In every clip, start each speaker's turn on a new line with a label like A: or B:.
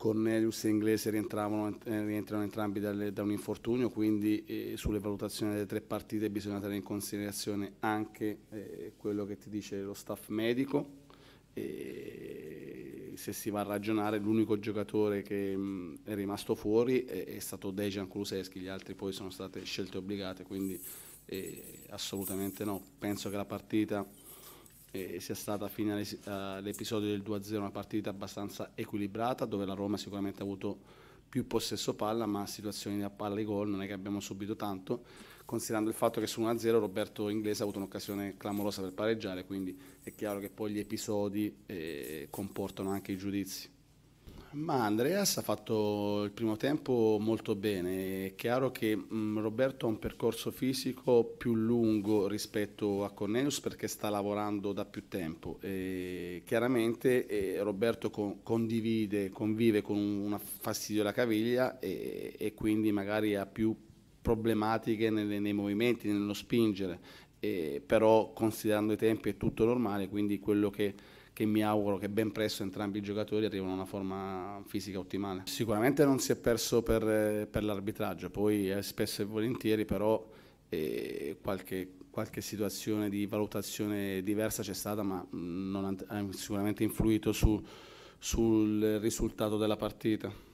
A: Cornelius e Inglese rientravano, eh, rientrano entrambi dalle, da un infortunio, quindi eh, sulle valutazioni delle tre partite bisogna tenere in considerazione anche eh, quello che ti dice lo staff medico. E se si va a ragionare, l'unico giocatore che mh, è rimasto fuori è, è stato Dejan Kuluseschi, gli altri poi sono state scelte obbligate, quindi eh, assolutamente no. Penso che la partita eh, sia stata fino eh, all'episodio del 2-0 una partita abbastanza equilibrata dove la Roma sicuramente ha avuto più possesso palla ma situazioni da palla e gol non è che abbiamo subito tanto considerando il fatto che su 1-0 Roberto Inglese ha avuto un'occasione clamorosa per pareggiare quindi è chiaro che poi gli episodi eh, comportano anche i giudizi. Ma Andreas ha fatto il primo tempo molto bene, è chiaro che mh, mm, Roberto ha un percorso fisico più lungo rispetto a Cornelius perché sta lavorando da più tempo e chiaramente eh, Roberto con, condivide, convive con un fastidio alla caviglia e, e quindi magari ha più problematiche nelle, nei movimenti, nello spingere, e, però considerando i tempi è tutto normale, quindi quello che che mi auguro che ben presto entrambi i giocatori arrivino a una forma fisica ottimale. Sicuramente non si è perso per, per l'arbitraggio, poi eh, spesso e volentieri però eh, qualche, qualche, situazione di valutazione diversa c'è stata, ma non ha sicuramente influito su, sul risultato della partita.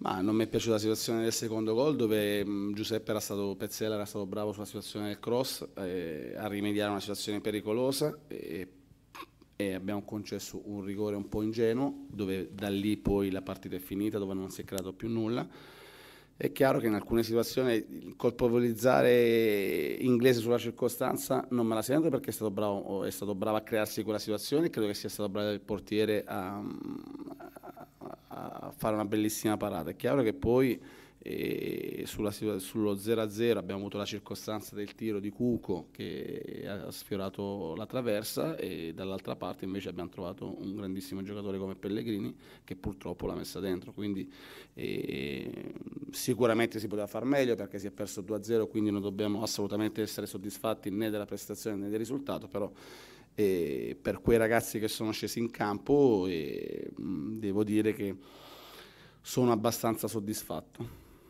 A: Ma non mi è piaciuta la situazione del secondo gol dove mm, Giuseppe era stato, Pezzella era stato bravo sulla situazione del cross eh, a rimediare una situazione pericolosa e e abbiamo concesso un rigore un po' ingenuo, dove da lì poi la partita è finita, dove non si è creato più nulla. È chiaro che in alcune situazioni colpevolizzare inglese sulla circostanza non me la sento perché è stato, bravo, è stato bravo a crearsi quella situazione, credo che sia stato bravo il portiere a, a, a fare una bellissima parata. È chiaro che poi e sulla, sullo 0-0 abbiamo avuto la circostanza del tiro di Cuco che ha sfiorato la traversa e dall'altra parte invece abbiamo trovato un grandissimo giocatore come Pellegrini che purtroppo l'ha messa dentro quindi eh, sicuramente si poteva far meglio perché si è perso 2-0 quindi non dobbiamo assolutamente essere soddisfatti né della prestazione né del risultato però eh, per quei ragazzi che sono scesi in campo eh, devo dire che sono abbastanza soddisfatto.